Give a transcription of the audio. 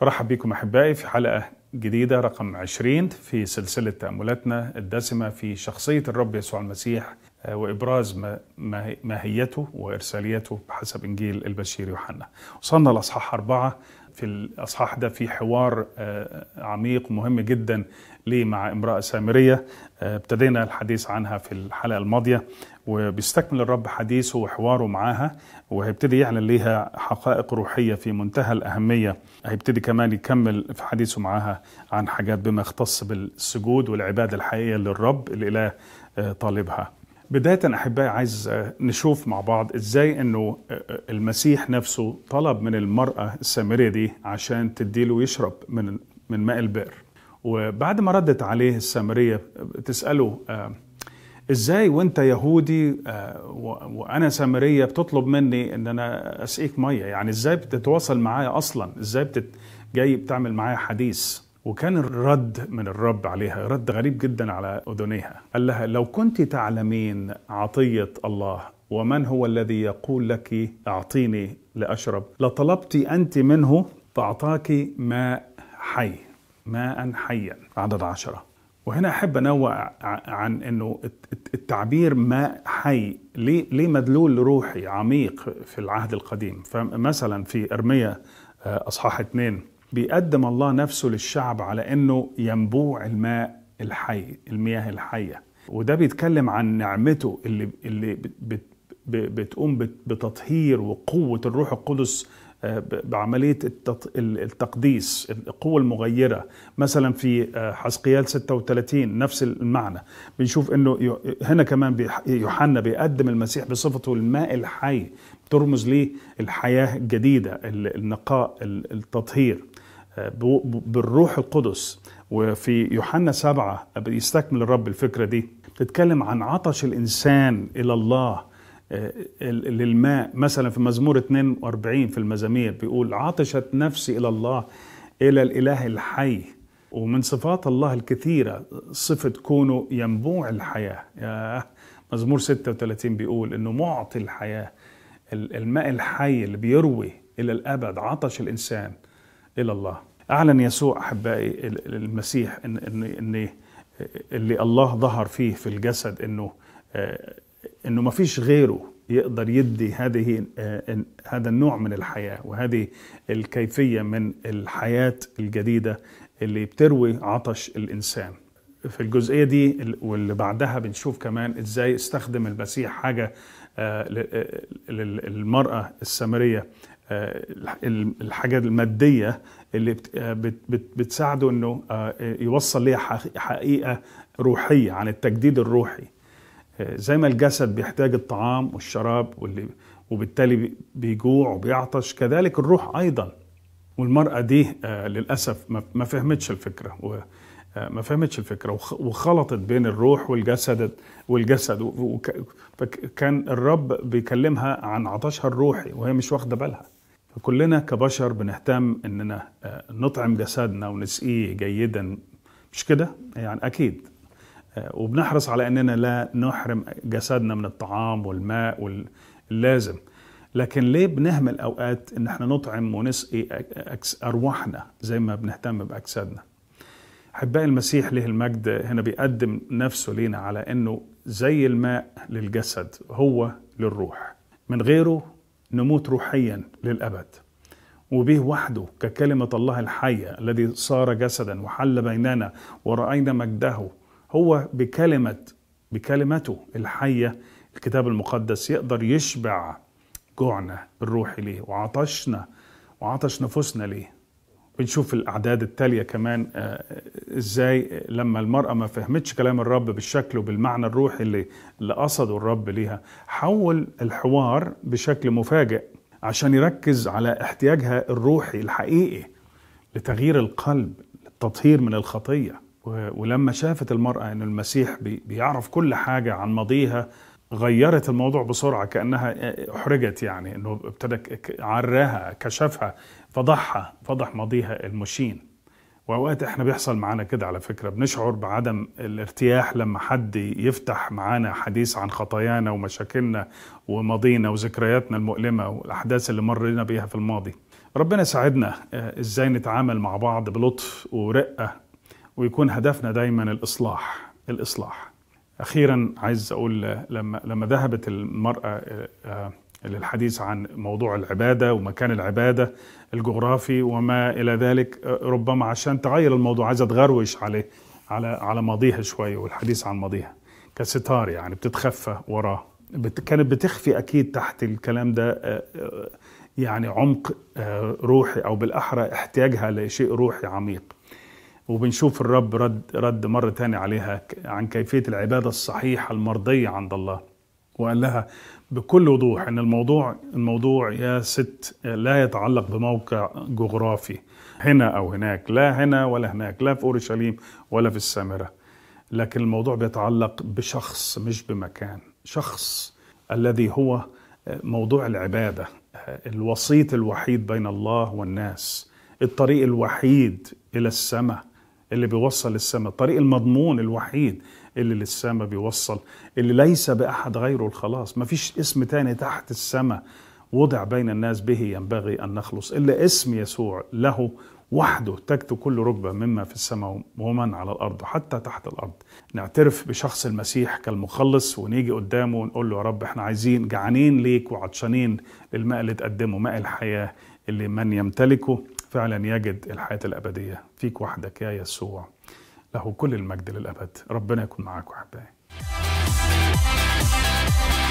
برحب بكم أحبائي في حلقة جديدة رقم 20 في سلسلة تأملاتنا الدسمة في شخصية الرب يسوع المسيح آه، وإبراز ماهيته وإرساليته بحسب إنجيل البشير يوحنا وصلنا لأصحاح أربعة في الاصحاح ده في حوار آه، عميق مهم جدا ليه مع امراه سامريه آه، ابتدينا الحديث عنها في الحلقه الماضيه وبيستكمل الرب حديثه وحواره معاها وهيبتدي يعلن ليها حقائق روحيه في منتهى الاهميه هيبتدي كمان يكمل في حديثه معاها عن حاجات بما يختص بالسجود والعباده الحقيقيه للرب الاله آه، طالبها بداية أحبائي عايز نشوف مع بعض إزاي أنه آه، آه، المسيح نفسه طلب من المرأة السامرية دي عشان تديله يشرب من من ماء البئر وبعد ما ردت عليه السامرية تسأله آه، إزاي وأنت يهودي وأنا سامرية بتطلب مني أن أنا أسقيك مية يعني إزاي بتتواصل معايا أصلا إزاي بتت... جاي بتعمل معايا حديث وكان الرد من الرب عليها رد غريب جدا على اذنيها قال لها لو كنت تعلمين عطيه الله ومن هو الذي يقول لك اعطيني لاشرب لطلبت انت منه فاعطاك ماء حي ماء حيا عدد عشرة وهنا احب انوع عن انه التعبير ماء حي ليه ليه مدلول روحي عميق في العهد القديم فمثلا في ارميه آه، اصحاح 2 بيقدم الله نفسه للشعب على انه ينبوع الماء الحي المياه الحيه وده بيتكلم عن نعمته اللي اللي بتقوم بتطهير وقوه الروح القدس آه، بعملية التقديس القوة المغيرة مثلا في آه، حسقيال 36 نفس المعنى بنشوف انه هنا كمان يوحنا بيقدم المسيح بصفته الماء الحي ترمز ليه الحياة الجديدة النقاء التطهير بالروح القدس وفي يوحنا سبعة بيستكمل الرب الفكرة دي تتكلم عن عطش الإنسان إلى الله آه، للماء مثلا في مزمور 42 في المزامير بيقول عطشت نفسي إلى الله إلى الإله الحي ومن صفات الله الكثيرة صفة كونه ينبوع الحياة مزمور 36 بيقول إنه معطي الحياة الماء الحي اللي بيروي إلى الأبد عطش الإنسان إلى الله أعلن يسوع أحبائي المسيح إن, إن, إن اللي الله ظهر فيه في الجسد إنه آه، إنه ما فيش غيره يقدر يدي هذه آه، هذا النوع من الحياة وهذه الكيفية من الحياة الجديدة اللي بتروي عطش الإنسان في الجزئية دي واللي بعدها بنشوف كمان إزاي استخدم المسيح حاجة آه، للمرأة السامرية آه، الحاجه الماديه اللي آه، بتساعده انه آه، يوصل ليها حقيقه روحيه عن التجديد الروحي زي ما الجسد بيحتاج الطعام والشراب واللي وبالتالي بيجوع وبيعطش كذلك الروح ايضا والمراه دي للاسف ما فهمتش الفكره ما فهمتش الفكره وخلطت بين الروح والجسد والجسد فكان الرب بيكلمها عن عطشها الروحي وهي مش واخده بالها فكلنا كبشر بنهتم اننا آه، نطعم جسدنا ونسقيه جيدا مش كده يعني اكيد آه، وبنحرص على اننا لا نحرم جسدنا من الطعام والماء واللازم لكن ليه بنهمل اوقات ان احنا نطعم ونسقي ارواحنا زي ما بنهتم باجسادنا احبائي المسيح له المجد هنا بيقدم نفسه لينا على انه زي الماء للجسد هو للروح من غيره نموت روحيا للأبد وبه وحده ككلمة الله الحية الذي صار جسدا وحل بيننا ورأينا مجده هو بكلمة بكلمته الحية الكتاب المقدس يقدر يشبع جوعنا الروحي ليه وعطشنا وعطش نفوسنا ليه بنشوف الأعداد التالية كمان آه، إزاي لما المرأة ما فهمتش كلام الرب بالشكل وبالمعنى الروحي اللي, اللي قصده الرب ليها حول الحوار بشكل مفاجئ عشان يركز على احتياجها الروحي الحقيقي لتغيير القلب للتطهير من الخطية ولما شافت المرأة أن المسيح بيعرف كل حاجة عن ماضيها غيرت الموضوع بسرعه كانها احرجت يعني انه ابتدى عراها كشفها فضحها فضح ماضيها المشين واوقات احنا بيحصل معانا كده على فكره بنشعر بعدم الارتياح لما حد يفتح معانا حديث عن خطايانا ومشاكلنا وماضينا وذكرياتنا المؤلمه والاحداث اللي مرينا بيها في الماضي ربنا ساعدنا آه، ازاي نتعامل مع بعض بلطف ورقه ويكون هدفنا دايما الاصلاح الاصلاح اخيرا عايز اقول لما لما ذهبت المراه آه، آه، للحديث عن موضوع العباده ومكان العباده الجغرافي وما الى ذلك آه، ربما عشان تغير الموضوع عايزه تغروش عليه على على ماضيها شويه والحديث عن ماضيها كستار يعني بتتخفى وراه كانت بتخفي اكيد تحت الكلام ده يعني عمق روحي او بالاحرى احتياجها لشيء روحي عميق وبنشوف الرب رد رد مرة تانية عليها عن كيفية العبادة الصحيحة المرضية عند الله وقال لها بكل وضوح ان الموضوع الموضوع يا ست لا يتعلق بموقع جغرافي هنا او هناك لا هنا ولا هناك لا في اورشليم ولا في السامره لكن الموضوع بيتعلق بشخص مش بمكان شخص الذي هو موضوع العباده الوسيط الوحيد بين الله والناس الطريق الوحيد الى السماء اللي بيوصل للسماء الطريق المضمون الوحيد اللي للسماء بيوصل اللي ليس بأحد غيره الخلاص ما فيش اسم تاني تحت السماء وضع بين الناس به ينبغي أن نخلص إلا اسم يسوع له وحده تكتو كل ركبة مما في السماء ومن على الأرض حتى تحت الأرض نعترف بشخص المسيح كالمخلص ونيجي قدامه ونقول له يا رب احنا عايزين جعانين ليك وعطشانين للماء اللي تقدمه ماء الحياة اللي من يمتلكه فعلا يجد الحياة الأبدية فيك وحدك يا يسوع له كل المجد للأبد ربنا يكون معاك وحبايبي